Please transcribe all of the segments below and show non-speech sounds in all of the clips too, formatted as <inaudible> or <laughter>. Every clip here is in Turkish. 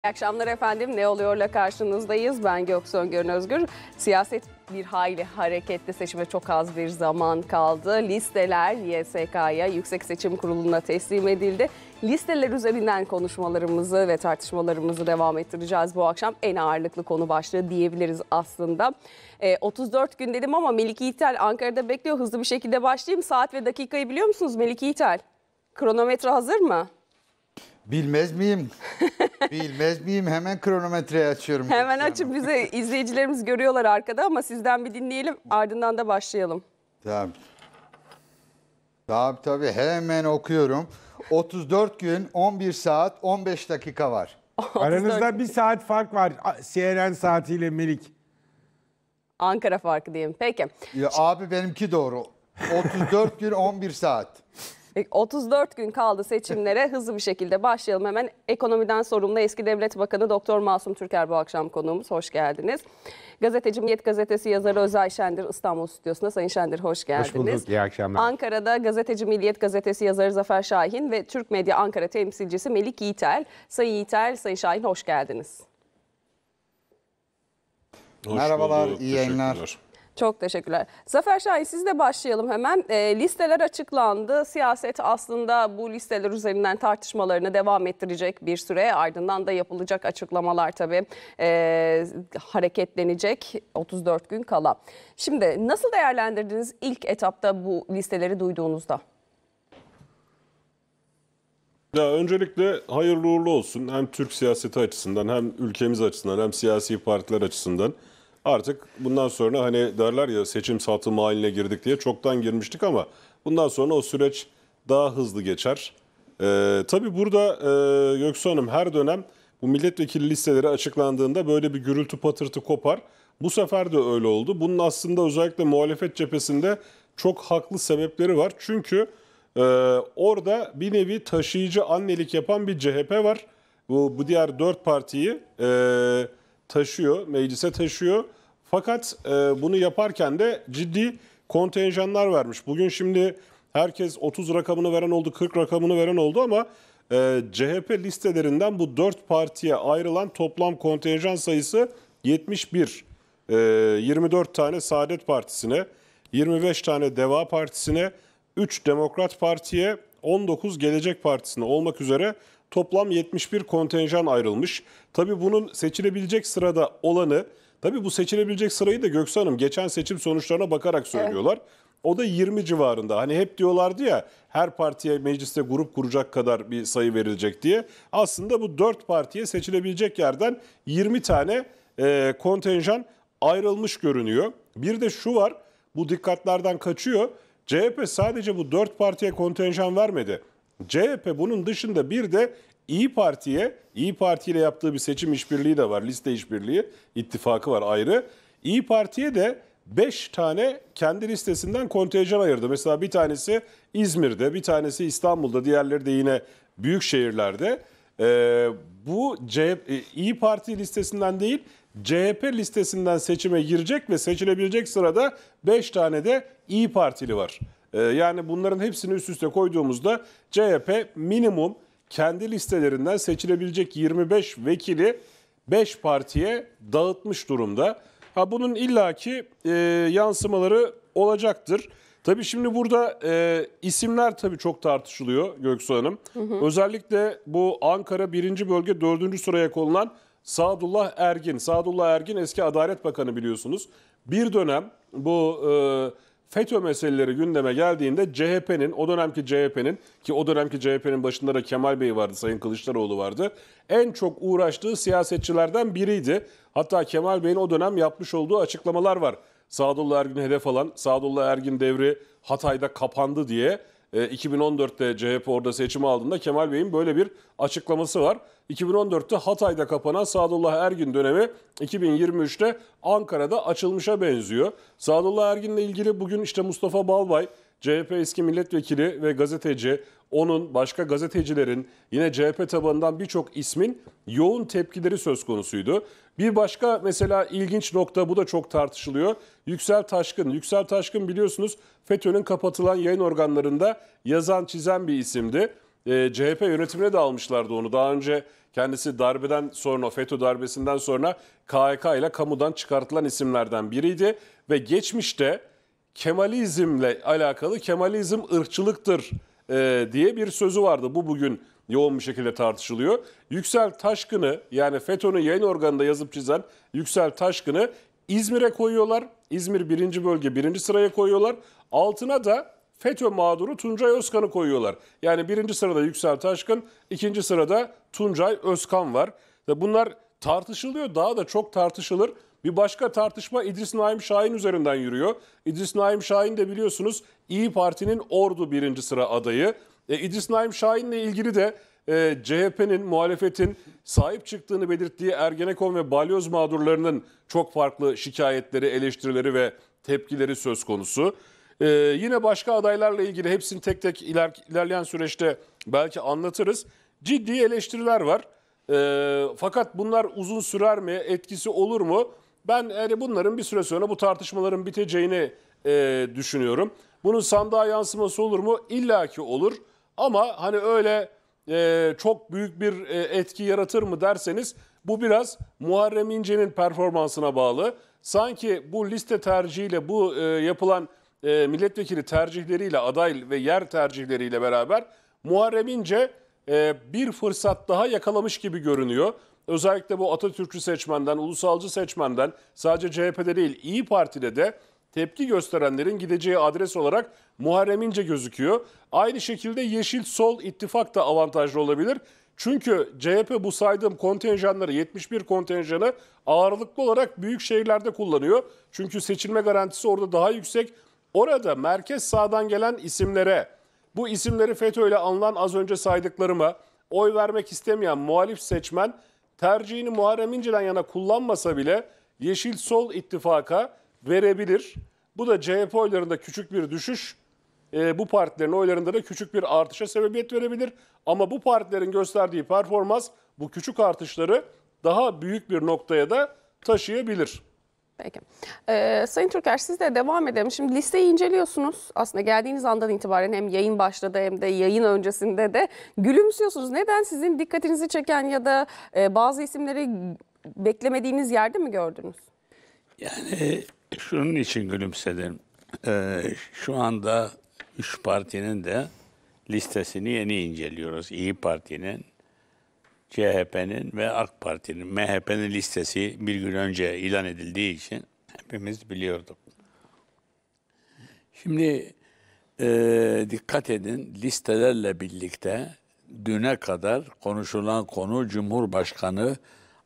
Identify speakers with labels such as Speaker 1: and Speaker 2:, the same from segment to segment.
Speaker 1: İyi akşamlar efendim. Ne oluyorla karşınızdayız. Ben Göksun Görün Özgür. Siyaset bir hayli hareketli seçime çok az bir zaman kaldı. Listeler YSK'ya, Yüksek Seçim Kurulu'na teslim edildi. Listeler üzerinden konuşmalarımızı ve tartışmalarımızı devam ettireceğiz bu akşam. En ağırlıklı konu başlığı diyebiliriz aslında. E, 34 gün dedim ama Melike İtel Ankara'da bekliyor. Hızlı bir şekilde başlayayım. Saat ve dakikayı biliyor musunuz Melike İtel? Kronometre hazır mı?
Speaker 2: Bilmez miyim? <laughs> Bilmez miyim? Hemen kronometreyi açıyorum.
Speaker 1: Hemen açın bize izleyicilerimiz görüyorlar arkada ama sizden bir dinleyelim ardından da başlayalım.
Speaker 2: Tabii. Tabii tabii hemen okuyorum. 34 gün 11 saat 15 dakika var. <laughs> Aranızda bir saat fark var CNN saatiyle Melik.
Speaker 1: Ankara farkı diyeyim. Peki.
Speaker 2: Ya, abi benimki doğru. 34 gün 11 saat.
Speaker 1: 34 e, gün kaldı seçimlere. <laughs> Hızlı bir şekilde başlayalım hemen. Ekonomiden sorumlu eski Devlet Bakanı Doktor Masum Türker bu akşam konuğumuz. Hoş geldiniz. Gazeteci Milliyet Gazetesi yazarı Özay Şendir İstanbul Stüdyosu'nda. Sayın Şendir hoş geldiniz. Hoş bulduk. İyi akşamlar. Ankara'da gazeteci Milliyet Gazetesi yazarı Zafer Şahin ve Türk Medya Ankara temsilcisi Melik Yiğitel. Sayın Yiğitel, Sayın Şahin hoş geldiniz.
Speaker 3: Hoş Merhabalar, bulduk. iyi yayınlar.
Speaker 1: Çok teşekkürler. Zafer Şahin sizle başlayalım hemen. E, listeler açıklandı. Siyaset aslında bu listeler üzerinden tartışmalarını devam ettirecek bir süre. Ardından da yapılacak açıklamalar tabii e, hareketlenecek 34 gün kala. Şimdi nasıl değerlendirdiniz ilk etapta bu listeleri duyduğunuzda?
Speaker 3: Ya öncelikle hayırlı uğurlu olsun hem Türk siyaseti açısından hem ülkemiz açısından hem siyasi partiler açısından. Artık bundan sonra hani derler ya seçim satılma haline girdik diye çoktan girmiştik ama bundan sonra o süreç daha hızlı geçer. Ee, tabii burada e, Göksu Hanım her dönem bu milletvekili listeleri açıklandığında böyle bir gürültü patırtı kopar. Bu sefer de öyle oldu. Bunun aslında özellikle muhalefet cephesinde çok haklı sebepleri var. Çünkü e, orada bir nevi taşıyıcı annelik yapan bir CHP var. Bu, bu diğer dört partiyi e, taşıyor, meclise taşıyor. Fakat e, bunu yaparken de ciddi kontenjanlar vermiş. Bugün şimdi herkes 30 rakamını veren oldu, 40 rakamını veren oldu ama e, CHP listelerinden bu 4 partiye ayrılan toplam kontenjan sayısı 71. E, 24 tane Saadet Partisi'ne, 25 tane Deva Partisi'ne, 3 Demokrat Parti'ye, 19 Gelecek Partisi'ne olmak üzere toplam 71 kontenjan ayrılmış. Tabii bunun seçilebilecek sırada olanı Tabii bu seçilebilecek sırayı da Göksu Hanım geçen seçim sonuçlarına bakarak söylüyorlar. Evet. O da 20 civarında. Hani hep diyorlardı ya her partiye mecliste grup kuracak kadar bir sayı verilecek diye. Aslında bu 4 partiye seçilebilecek yerden 20 tane e, kontenjan ayrılmış görünüyor. Bir de şu var bu dikkatlerden kaçıyor. CHP sadece bu 4 partiye kontenjan vermedi. CHP bunun dışında bir de İyi Parti'ye, İyi Parti ile yaptığı bir seçim işbirliği de var. Liste işbirliği, ittifakı var ayrı. İyi Parti'ye de 5 tane kendi listesinden kontenjan ayırdı. Mesela bir tanesi İzmir'de, bir tanesi İstanbul'da, diğerleri de yine büyük şehirlerde. Ee, bu CHP, e, İyi Parti listesinden değil, CHP listesinden seçime girecek ve seçilebilecek sırada 5 tane de İyi Partili var. Ee, yani bunların hepsini üst üste koyduğumuzda CHP minimum kendi listelerinden seçilebilecek 25 vekili 5 partiye dağıtmış durumda. Ha bunun illaki e, yansımaları olacaktır. Tabii şimdi burada e, isimler tabii çok tartışılıyor Göksu Hanım. Hı hı. Özellikle bu Ankara 1. bölge 4. sıraya konulan Sadullah Ergin. Sadullah Ergin eski Adalet Bakanı biliyorsunuz. Bir dönem bu e, FETÖ meseleleri gündeme geldiğinde CHP'nin, o dönemki CHP'nin ki o dönemki CHP'nin başında da Kemal Bey vardı, Sayın Kılıçdaroğlu vardı. En çok uğraştığı siyasetçilerden biriydi. Hatta Kemal Bey'in o dönem yapmış olduğu açıklamalar var. Sadullah Ergin hedef alan, Sadullah Ergin devri Hatay'da kapandı diye 2014'te e, CHP orada seçimi aldığında Kemal Bey'in böyle bir açıklaması var. 2014'te Hatay'da kapanan Sadullah Ergin dönemi 2023'te Ankara'da açılmışa benziyor. Sadullah Ergin'le ilgili bugün işte Mustafa Balbay, CHP eski milletvekili ve gazeteci, onun, başka gazetecilerin, yine CHP tabanından birçok ismin yoğun tepkileri söz konusuydu. Bir başka mesela ilginç nokta, bu da çok tartışılıyor. Yüksel Taşkın. Yüksel Taşkın biliyorsunuz FETÖ'nün kapatılan yayın organlarında yazan, çizen bir isimdi e, CHP yönetimine de almışlardı onu. Daha önce kendisi darbeden sonra, FETÖ darbesinden sonra KHK ile kamudan çıkartılan isimlerden biriydi. Ve geçmişte Kemalizmle alakalı Kemalizm ırkçılıktır e, diye bir sözü vardı. Bu bugün yoğun bir şekilde tartışılıyor. Yüksel Taşkın'ı yani FETÖ'nün yayın organında yazıp çizen Yüksel Taşkın'ı İzmir'e koyuyorlar. İzmir birinci bölge birinci sıraya koyuyorlar. Altına da FETÖ mağduru Tuncay Özkan'ı koyuyorlar. Yani birinci sırada Yüksel Taşkın, ikinci sırada Tuncay Özkan var. Ve Bunlar tartışılıyor, daha da çok tartışılır. Bir başka tartışma İdris Naim Şahin üzerinden yürüyor. İdris Naim Şahin de biliyorsunuz İyi Parti'nin Ordu birinci sıra adayı. E, İdris Naim Şahin'le ilgili de e, CHP'nin, muhalefetin sahip çıktığını belirttiği Ergenekon ve balyoz mağdurlarının çok farklı şikayetleri, eleştirileri ve tepkileri söz konusu. Ee, yine başka adaylarla ilgili hepsini tek tek iler, ilerleyen süreçte belki anlatırız. Ciddi eleştiriler var. Ee, fakat bunlar uzun sürer mi? Etkisi olur mu? Ben yani bunların bir süre sonra bu tartışmaların biteceğini e, düşünüyorum. Bunun sandığa yansıması olur mu? İlla ki olur. Ama hani öyle e, çok büyük bir e, etki yaratır mı derseniz bu biraz Muharrem İnce'nin performansına bağlı. Sanki bu liste tercihiyle bu e, yapılan e, milletvekili tercihleriyle aday ve yer tercihleriyle beraber Muharrem İnce e, bir fırsat daha yakalamış gibi görünüyor. Özellikle bu Atatürkçü seçmenden, ulusalcı seçmenden sadece CHP'de değil İyi Parti'de de tepki gösterenlerin gideceği adres olarak Muharrem İnce gözüküyor. Aynı şekilde Yeşil Sol ittifak da avantajlı olabilir. Çünkü CHP bu saydığım kontenjanları 71 kontenjanı ağırlıklı olarak büyük şehirlerde kullanıyor. Çünkü seçilme garantisi orada daha yüksek. Orada merkez sağdan gelen isimlere, bu isimleri FETÖ ile anılan az önce saydıklarımı oy vermek istemeyen muhalif seçmen tercihini Muharrem İnce'den yana kullanmasa bile Yeşil Sol ittifaka verebilir. Bu da CHP oylarında küçük bir düşüş, e, bu partilerin oylarında da küçük bir artışa sebebiyet verebilir. Ama bu partilerin gösterdiği performans bu küçük artışları daha büyük bir noktaya da taşıyabilir. Peki.
Speaker 1: Ee, Sayın Türker sizle devam edelim. Şimdi listeyi inceliyorsunuz. Aslında geldiğiniz andan itibaren hem yayın başladı hem de yayın öncesinde de gülümsüyorsunuz. Neden sizin dikkatinizi çeken ya da e, bazı isimleri beklemediğiniz yerde mi gördünüz?
Speaker 2: Yani e, şunun için gülümsedim. Ee, şu anda üç partinin de listesini yeni inceliyoruz. İyi Parti'nin, CHP'nin ve AK Parti'nin, MHP'nin listesi bir gün önce ilan edildiği için hepimiz biliyorduk. Şimdi e, dikkat edin listelerle birlikte düne kadar konuşulan konu Cumhurbaşkanı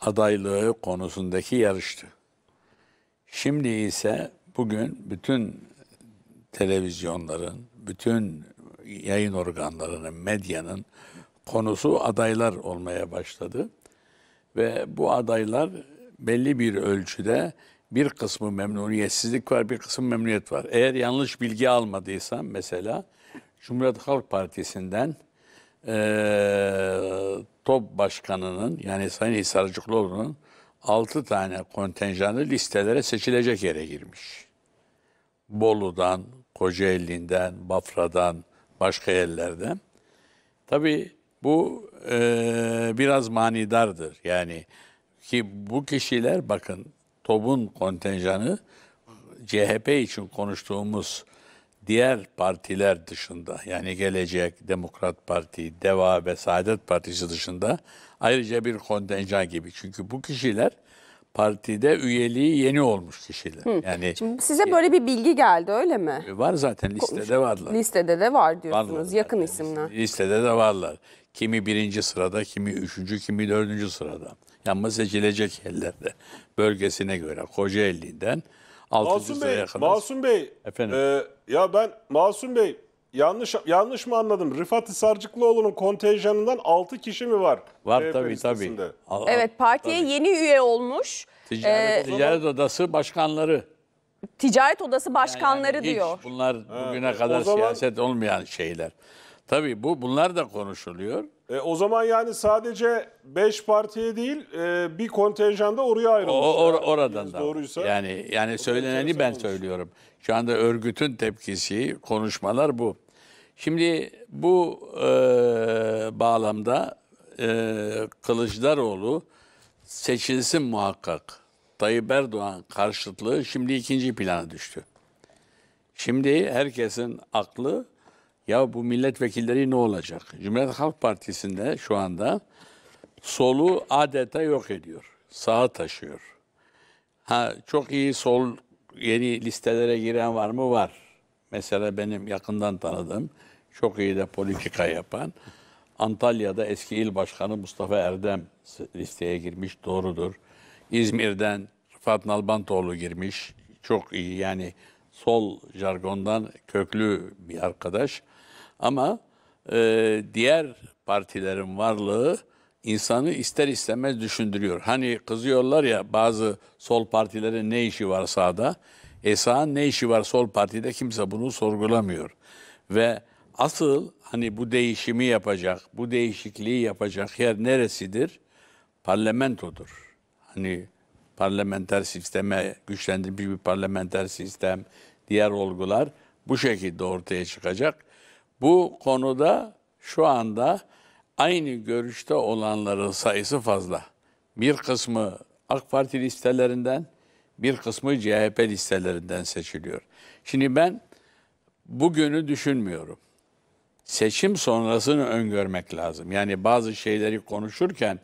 Speaker 2: adaylığı konusundaki yarıştı. Şimdi ise bugün bütün televizyonların, bütün yayın organlarının, medyanın konusu adaylar olmaya başladı. Ve bu adaylar belli bir ölçüde bir kısmı memnuniyetsizlik var, bir kısmı memnuniyet var. Eğer yanlış bilgi almadıysam mesela Cumhuriyet Halk Partisi'nden e, TOP Başkanı'nın yani Sayın Hisarcıklıoğlu'nun 6 tane kontenjanlı listelere seçilecek yere girmiş. Bolu'dan, Kocaeli'nden, Bafra'dan, başka yerlerden. Tabii bu e, biraz manidardır. Yani ki bu kişiler bakın TOB'un kontenjanı CHP için konuştuğumuz diğer partiler dışında yani Gelecek, Demokrat Parti, DEVA ve Saadet Partisi dışında ayrıca bir kontenjan gibi. Çünkü bu kişiler partide üyeliği yeni olmuş kişiler. Hı. Yani Şimdi size
Speaker 1: e, böyle bir bilgi geldi öyle mi? E,
Speaker 2: var zaten listede varlar.
Speaker 1: Listede de var diyorsunuz Varlar yakın zaten. isimler.
Speaker 2: Listede de varlar. Kimi birinci sırada, kimi üçüncü, kimi dördüncü sırada. Yanma seçilecek yerlerde. Bölgesine göre Kocaeli'den altıncı Masum Bey, kadar. Masum
Speaker 3: Bey. Efendim? e, ya ben Masum Bey Yanlış yanlış mı anladım? Rıfat Sarcıklıoğlu'nun kontenjanından 6 kişi mi var? Var CHP e, tabii tabii. listesinde?
Speaker 1: Al- Evet partiye yeni üye olmuş. Ticaret, Ee, ticaret
Speaker 2: odası başkanları.
Speaker 1: Ticaret Odası başkanları Yani hiç diyor.
Speaker 2: Bunlar bugüne e, kadar zaman- siyaset olmayan şeyler. Tabii bu bunlar da konuşuluyor.
Speaker 3: E, o zaman yani sadece 5 partiye değil e, bir kontenjanda oraya ayrılmış. O,
Speaker 2: or, oradan da. Doğruysa. Yani yani söyleneni ben olur. söylüyorum. Şu anda örgütün tepkisi, konuşmalar bu. Şimdi bu e, bağlamda e, Kılıçdaroğlu seçilsin muhakkak. Tayyip Erdoğan karşıtlığı şimdi ikinci plana düştü. Şimdi herkesin aklı ya bu milletvekilleri ne olacak? Cumhuriyet Halk Partisi'nde şu anda solu adeta yok ediyor. Sağa taşıyor. Ha çok iyi sol yeni listelere giren var mı? Var. Mesela benim yakından tanıdığım, çok iyi de politika yapan Antalya'da eski il başkanı Mustafa Erdem listeye girmiş, doğrudur. İzmir'den Rıfat Nalbantoğlu girmiş, çok iyi yani sol jargondan köklü bir arkadaş. Ama e, diğer partilerin varlığı insanı ister istemez düşündürüyor. Hani kızıyorlar ya bazı sol partilerin ne işi var sağda? E sağın ne işi var sol partide kimse bunu sorgulamıyor. Ve asıl hani bu değişimi yapacak, bu değişikliği yapacak yer neresidir? Parlamentodur. Hani parlamenter sisteme güçlendirilmiş bir parlamenter sistem, diğer olgular bu şekilde ortaya çıkacak. Bu konuda şu anda aynı görüşte olanların sayısı fazla. Bir kısmı AK Parti listelerinden, bir kısmı CHP listelerinden seçiliyor. Şimdi ben bugünü düşünmüyorum. Seçim sonrasını öngörmek lazım. Yani bazı şeyleri konuşurken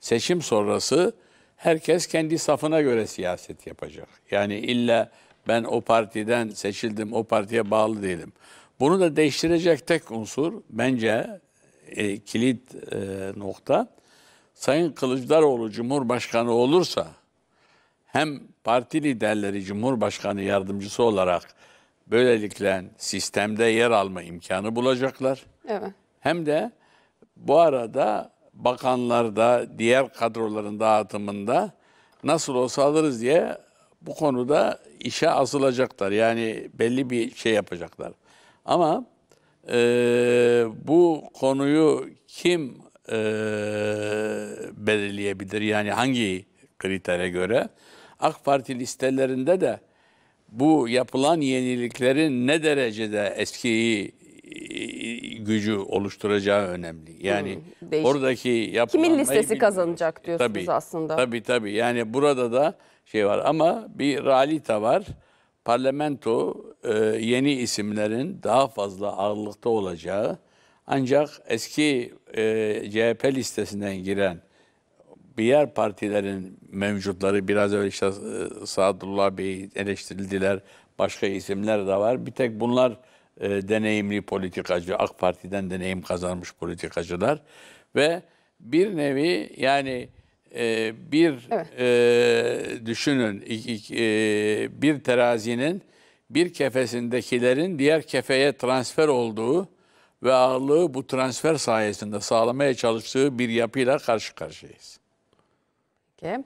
Speaker 2: seçim sonrası herkes kendi safına göre siyaset yapacak. Yani illa ben o partiden seçildim, o partiye bağlı değilim. Bunu da değiştirecek tek unsur bence e, kilit e, nokta Sayın Kılıçdaroğlu Cumhurbaşkanı olursa hem parti liderleri Cumhurbaşkanı yardımcısı olarak böylelikle sistemde yer alma imkanı bulacaklar. Evet. Hem de bu arada bakanlarda, diğer kadroların dağıtımında nasıl olsa alırız diye bu konuda işe asılacaklar. Yani belli bir şey yapacaklar. Ama e, bu konuyu kim e, belirleyebilir? Yani hangi kritere göre? AK Parti listelerinde de bu yapılan yeniliklerin ne derecede eskiyi gücü oluşturacağı önemli. Yani hmm, oradaki yapılan... Kimin listesi
Speaker 1: kazanacak e, diyorsunuz tabii, aslında. Tabii
Speaker 2: tabii yani burada da şey var ama bir ralita var parlamento e, yeni isimlerin daha fazla ağırlıkta olacağı ancak eski e, CHP listesinden giren diğer partilerin mevcutları biraz öyle işte e, Sadullah Bey eleştirildiler. Başka isimler de var. Bir tek bunlar e, deneyimli politikacı, AK Parti'den deneyim kazanmış politikacılar ve bir nevi yani ee, bir evet. e, düşünün iki, e, bir terazinin bir kefesindekilerin diğer kefeye transfer olduğu ve ağırlığı bu transfer sayesinde sağlamaya çalıştığı bir yapıyla karşı karşıyayız.
Speaker 1: Peki.